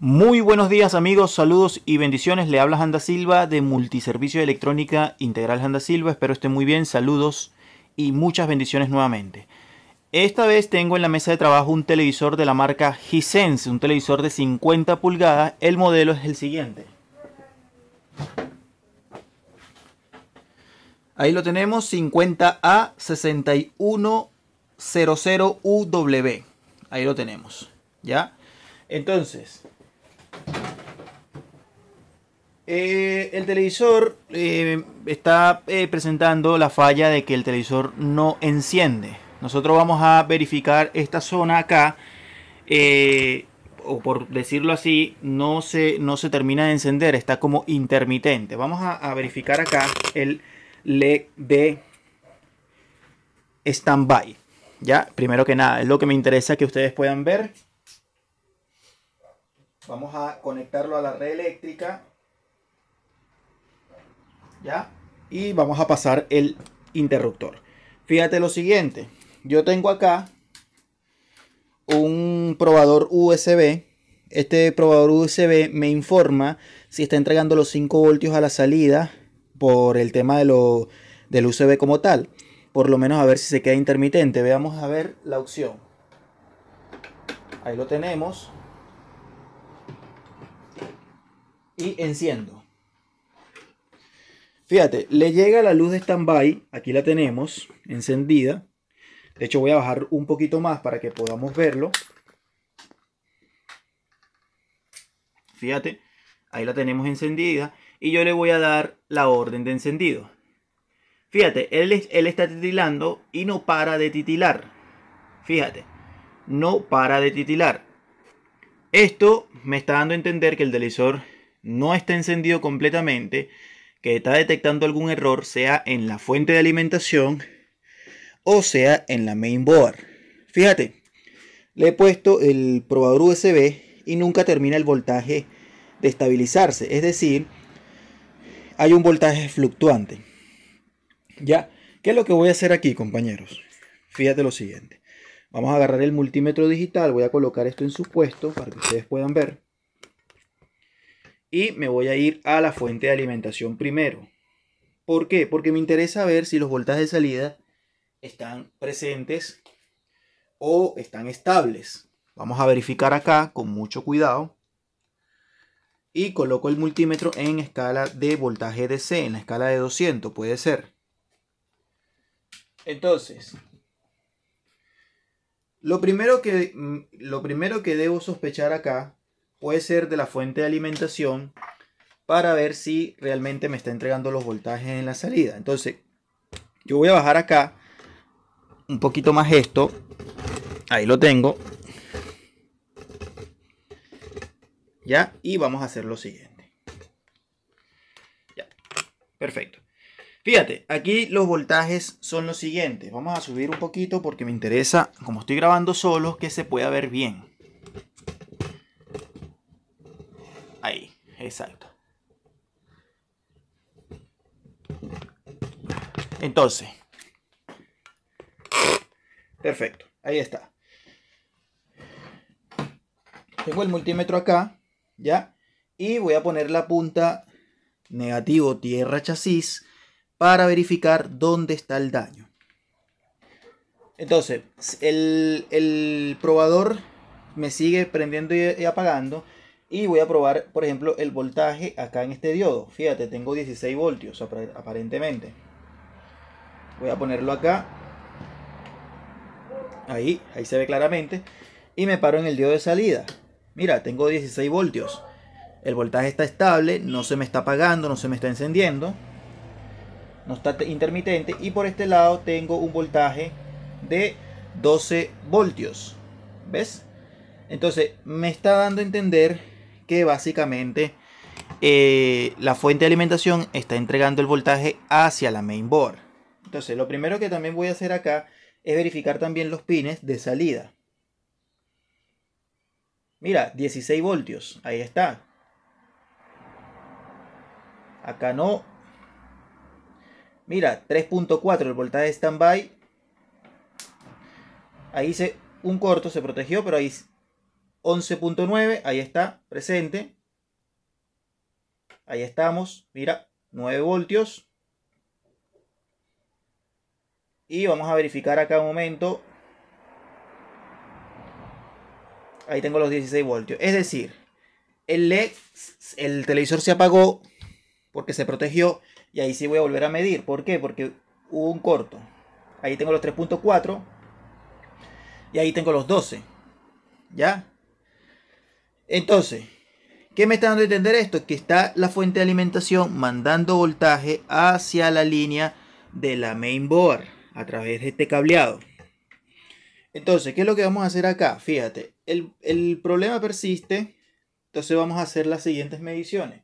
Muy buenos días amigos, saludos y bendiciones. Le habla Janda Silva de Multiservicio Electrónica Integral Janda Silva. Espero esté muy bien, saludos y muchas bendiciones nuevamente. Esta vez tengo en la mesa de trabajo un televisor de la marca Hisense, un televisor de 50 pulgadas. El modelo es el siguiente. Ahí lo tenemos, 50A6100UW. Ahí lo tenemos. ¿Ya? Entonces, eh, el televisor eh, está eh, presentando la falla de que el televisor no enciende. Nosotros vamos a verificar esta zona acá. o por decirlo así, no se, no se termina de encender. Está como intermitente. Vamos a, verificar acá el LED de standby. Ya, primero que nada, es lo que me interesa que ustedes puedan ver. Vamos a conectarlo a la red eléctrica ¿ya? Y vamos a pasar el interruptor. Fíjate lo siguiente, yo tengo acá un probador USB. Este probador USB me informa si está entregando los 5 voltios a la salida por el tema de lo, del USB como tal. Por lo menos a ver si se queda intermitente. Veamos a ver la opción. Ahí lo tenemos. Y enciendo. Fíjate, le llega la luz de standby, aquí la tenemos encendida. De hecho voy a bajar un poquito más para que podamos verlo. Fíjate, ahí la tenemos encendida y yo le voy a dar la orden de encendido. Fíjate, él, él está titilando y no para de titilar. Fíjate, no para de titilar. Esto me está dando a entender que el delisor no está encendido completamente que está detectando algún error, sea en la fuente de alimentación o sea en la mainboard. Fíjate, le he puesto el probador USB y nunca termina el voltaje de estabilizarse, es decir, hay un voltaje fluctuante. ¿Ya? ¿Qué es lo que voy a hacer aquí, compañeros? Fíjate lo siguiente. Vamos a agarrar el multímetro digital, voy a colocar esto en su puesto para que ustedes puedan ver. Y me voy a ir a la fuente de alimentación primero. ¿Por qué? Porque me interesa ver si los voltajes de salida están presentes o están estables. Vamos a verificar acá con mucho cuidado. Y coloco el multímetro en escala de voltaje DC, en la escala de 200, puede ser. Entonces, lo primero que, mm, lo primero que debo sospechar acá puede ser de la fuente de alimentación para ver si realmente me está entregando los voltajes en la salida. Entonces, yo voy a bajar acá un poquito más esto. Ahí lo tengo. Ya, y vamos a hacer lo siguiente. Ya, perfecto. Fíjate, aquí los voltajes son los siguientes. Vamos a subir un poquito porque me interesa, como estoy grabando solo, que se pueda ver bien. Exacto. Entonces. Perfecto. Ahí está. Tengo el multímetro acá. ¿Ya? Y voy a poner la punta negativo tierra chasis para verificar dónde está el daño. Entonces, el, el probador me sigue prendiendo y apagando. Y voy a probar, por ejemplo, el voltaje acá en este diodo. Fíjate, tengo 16 voltios aparentemente. Voy a ponerlo acá. Ahí, ahí se ve claramente. Y me paro en el diodo de salida. Mira, tengo 16 voltios. El voltaje está estable, no se me está apagando, no se me está encendiendo. No está intermitente. Y por este lado tengo un voltaje de 12 voltios. ¿Ves? Entonces, me está dando a entender que básicamente eh, la fuente de alimentación está entregando el voltaje hacia la mainboard. Entonces, lo primero que también voy a hacer acá es verificar también los pines de salida. Mira, 16 voltios, ahí está. Acá no. Mira, 3.4, el voltaje de standby. Ahí se un corto, se protegió, pero ahí 11.9, ahí está, presente. Ahí estamos, mira, 9 voltios. Y vamos a verificar acá un momento. Ahí tengo los 16 voltios. Es decir, el LED, el televisor se apagó porque se protegió. Y ahí sí voy a volver a medir. ¿Por qué? Porque hubo un corto. Ahí tengo los 3.4. Y ahí tengo los 12. ¿Ya? Entonces, ¿qué me está dando a entender esto? Que está la fuente de alimentación mandando voltaje hacia la línea de la mainboard a través de este cableado. Entonces, ¿qué es lo que vamos a hacer acá? Fíjate, el, problema persiste, entonces vamos a hacer las siguientes mediciones.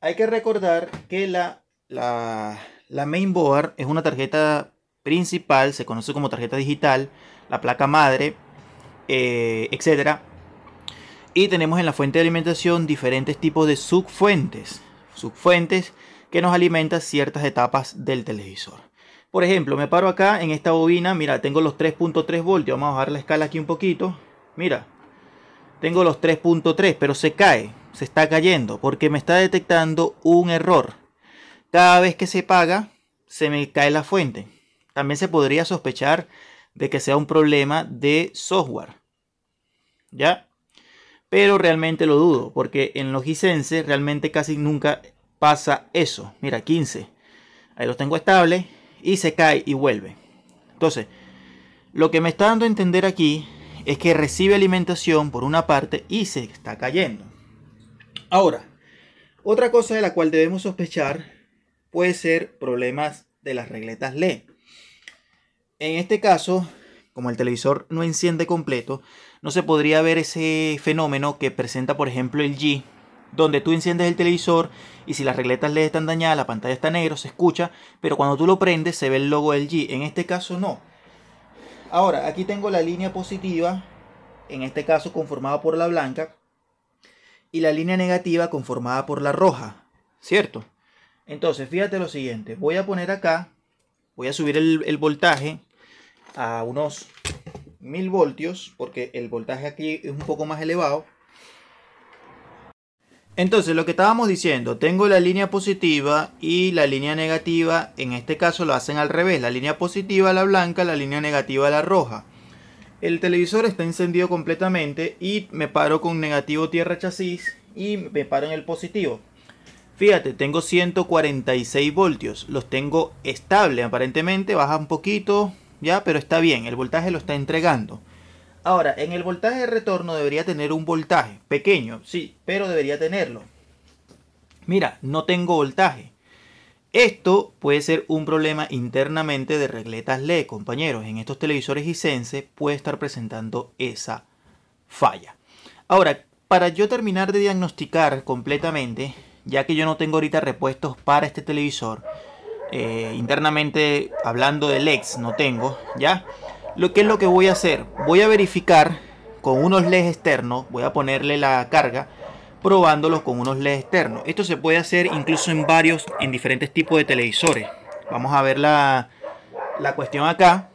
Hay que recordar que la, la, la mainboard es una tarjeta principal, se conoce como tarjeta digital, la placa madre eh, etcétera Y tenemos en la fuente de alimentación diferentes tipos de subfuentes, subfuentes que nos alimentan ciertas etapas del televisor. Por ejemplo, me paro acá en esta bobina, mira, tengo los 3.3 voltios, vamos a bajar la escala aquí un poquito, mira, tengo los 3.3, pero se cae, se está cayendo, porque me está detectando un error. Cada vez que se paga, se me cae la fuente. También se podría sospechar de que sea un problema de software. ¿Ya? Pero realmente lo dudo, porque en logicense. realmente casi nunca pasa eso. Mira, 15. Ahí lo tengo estable y se cae y vuelve. Entonces, lo que me está dando a entender aquí es que recibe alimentación por una parte y se está cayendo. Ahora, otra cosa de la cual debemos sospechar puede ser problemas de las regletas LED. En este caso, como el televisor no enciende completo, no se podría ver ese fenómeno que presenta, por ejemplo, el G, donde tú enciendes el televisor y si las regletas le están dañadas, la pantalla está negra, se escucha, pero cuando tú lo prendes se ve el logo del G. En este caso no. Ahora, aquí tengo la línea positiva, en este caso conformada por la blanca, y la línea negativa conformada por la roja, ¿cierto? Entonces, fíjate lo siguiente, voy a poner acá, voy a subir el voltaje a unos 1000 voltios, porque el voltaje aquí es un poco más elevado. Entonces, lo que estábamos diciendo, tengo la línea positiva y la línea negativa, en este caso lo hacen al revés, la línea positiva la blanca, la línea negativa la roja. El televisor está encendido completamente y me paro con negativo tierra chasis y me paro en el positivo. Fíjate, tengo 146 voltios, los tengo estable, aparentemente baja un poquito, ¿ya? Pero está bien, el voltaje lo está entregando. Ahora, en el voltaje de retorno debería tener un voltaje, pequeño, sí, pero debería tenerlo. Mira, no tengo voltaje. Esto puede ser un problema internamente de regletas LED, compañeros. En estos televisores Hisense puede estar presentando esa falla. Ahora, para yo terminar de diagnosticar completamente, ya que yo no tengo ahorita repuestos para este televisor, eh, internamente hablando del ex no tengo, ¿ya? Lo que es lo que voy a hacer, voy a verificar con unos LEDs externos, voy a ponerle la carga probándolos con unos LEDs externos. Esto se puede hacer incluso en varios, en diferentes tipos de televisores. Vamos a ver la, cuestión acá.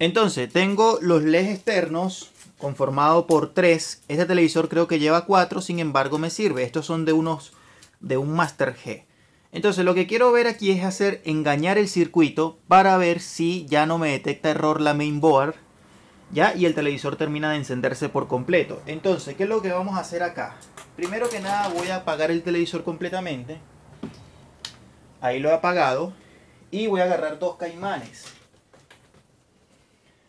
Entonces, tengo los LEDs externos conformado por tres. Este televisor creo que lleva cuatro. sin embargo me sirve. Estos son de unos de un Master G. Entonces lo que quiero ver aquí es hacer engañar el circuito para ver si ya no me detecta error la mainboard. ¿Ya? Y el televisor termina de encenderse por completo. Entonces, ¿qué es lo que vamos a hacer acá? Primero que nada voy a apagar el televisor completamente. Ahí lo he apagado. Y voy a agarrar dos caimanes.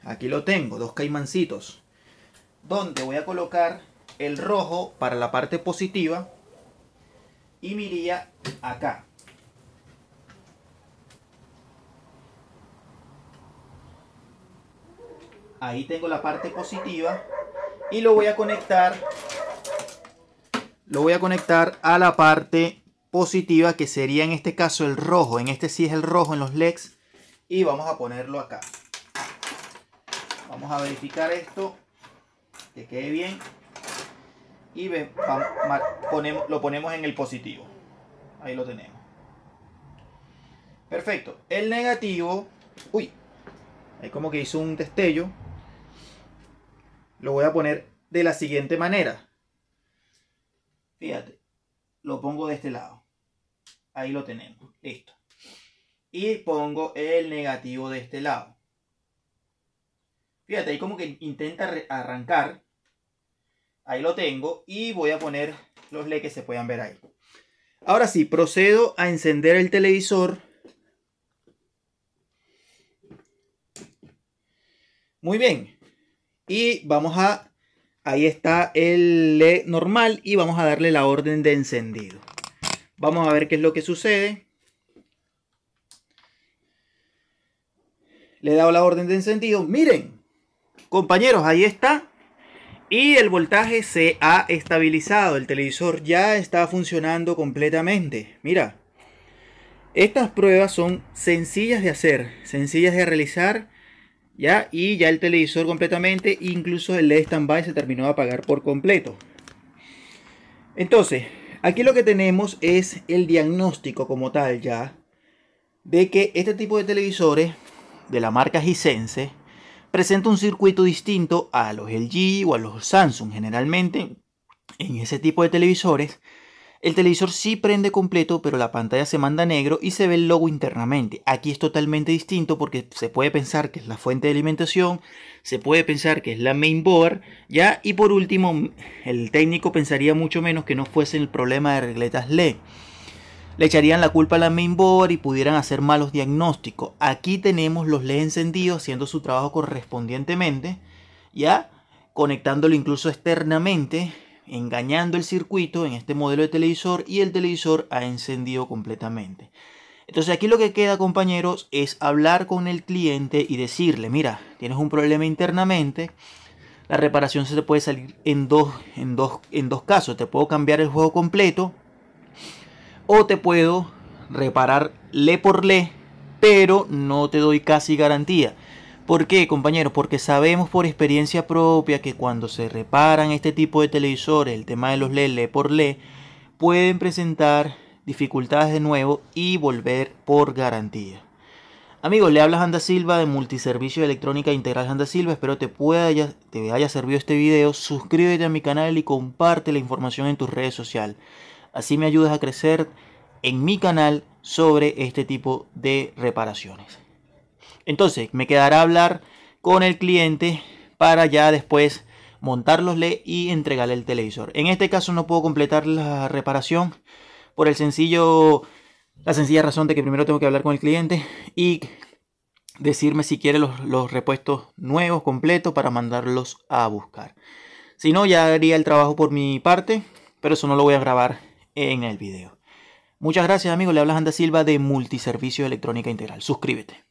Aquí lo tengo, dos caimancitos. Donde voy a colocar el rojo para la parte positiva. Y miría acá. Ahí tengo la parte positiva y lo voy a conectar lo voy a conectar a la parte positiva que sería en este caso el rojo. En este sí es el rojo en los LEDs y vamos a ponerlo acá. Vamos a verificar esto que quede bien y lo ponemos en el positivo. Ahí lo tenemos. Perfecto. El negativo. Uy. Ahí como que hizo un destello. Lo voy a poner de la siguiente manera. Fíjate, lo pongo de este lado. Ahí lo tenemos, listo. Y pongo el negativo de este lado. Fíjate, ahí como que intenta arrancar. Ahí lo tengo y voy a poner los leques que se puedan ver ahí. Ahora sí, procedo a encender el televisor. Muy bien. Y vamos a... Ahí está el LED normal y vamos a darle la orden de encendido. Vamos a ver qué es lo que sucede. Le he dado la orden de encendido. Miren, compañeros, ahí está. Y el voltaje se ha estabilizado. El televisor ya está funcionando completamente. Mira, estas pruebas son sencillas de hacer, sencillas de realizar ¿ya? Y ya el televisor completamente, incluso el LED standby se terminó de apagar por completo. Entonces, aquí lo que tenemos es el diagnóstico como tal ya de que este tipo de televisores de la marca Hisense presenta un circuito distinto a los LG o a los Samsung generalmente en ese tipo de televisores el televisor sí prende completo, pero la pantalla se manda negro y se ve el logo internamente. Aquí es totalmente distinto porque se puede pensar que es la fuente de alimentación, se puede pensar que es la mainboard, ¿ya? Y por último, el técnico pensaría mucho menos que no fuese el problema de regletas LED le echarían la culpa a la mainboard y pudieran hacer malos diagnósticos. Aquí tenemos los LED encendidos haciendo su trabajo correspondientemente, ya conectándolo incluso externamente engañando el circuito en este modelo de televisor y el televisor ha encendido completamente. Entonces aquí lo que queda compañeros es hablar con el cliente y decirle, mira, tienes un problema internamente, la reparación se te puede salir en dos, en dos casos, te puedo cambiar el juego completo o te puedo reparar le por le, pero no te doy casi garantía. ¿Por qué, compañeros? Porque sabemos por experiencia propia que cuando se reparan este tipo de televisores, el tema de los LED, e por LED, pueden presentar dificultades de nuevo y volver por garantía. Amigos, le hablas Anda Silva de Multiservicio Electrónica Integral Anda Silva. Espero te, pueda te haya servido este video. Suscríbete a mi canal y comparte la información en tus redes sociales. Así me ayudas a crecer en mi canal sobre este tipo de reparaciones. Entonces me quedará hablar con el cliente para ya después montarlos y entregarle el televisor. En este caso no puedo completar la reparación por el sencillo, la sencilla razón de que primero tengo que hablar con el cliente y decirme si quiere los, los repuestos nuevos, completos, para mandarlos a buscar. Si no, ya haría el trabajo por mi parte, pero eso no lo voy a grabar en el video. Muchas gracias amigos, le hablas Anda Silva de Multiservicio Electrónica Integral. Suscríbete.